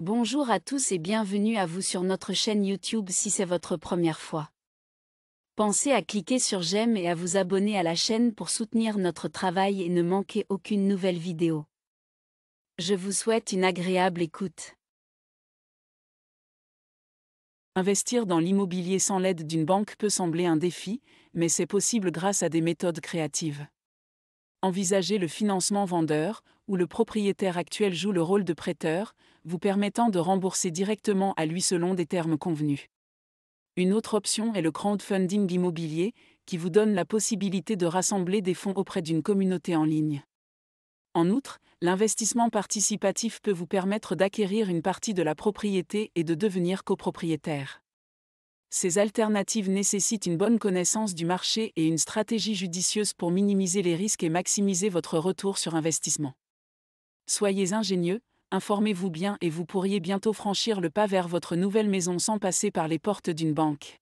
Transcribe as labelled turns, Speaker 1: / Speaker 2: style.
Speaker 1: Bonjour à tous et bienvenue à vous sur notre chaîne YouTube si c'est votre première fois. Pensez à cliquer sur j'aime et à vous abonner à la chaîne pour soutenir notre travail et ne manquer aucune nouvelle vidéo. Je vous souhaite une agréable écoute.
Speaker 2: Investir dans l'immobilier sans l'aide d'une banque
Speaker 3: peut sembler un défi, mais c'est possible grâce à des méthodes créatives envisager le financement vendeur, où le propriétaire actuel joue le rôle de prêteur, vous permettant de rembourser directement à lui selon des termes convenus. Une autre option est le crowdfunding immobilier, qui vous donne la possibilité de rassembler des fonds auprès d'une communauté en ligne. En outre, l'investissement participatif peut vous permettre d'acquérir une partie de la propriété et de devenir copropriétaire ces alternatives nécessitent une bonne connaissance du marché et une stratégie judicieuse pour minimiser les risques et maximiser votre retour sur investissement. Soyez ingénieux, informez-vous bien et vous pourriez bientôt franchir le pas vers votre nouvelle maison sans passer par les portes d'une banque.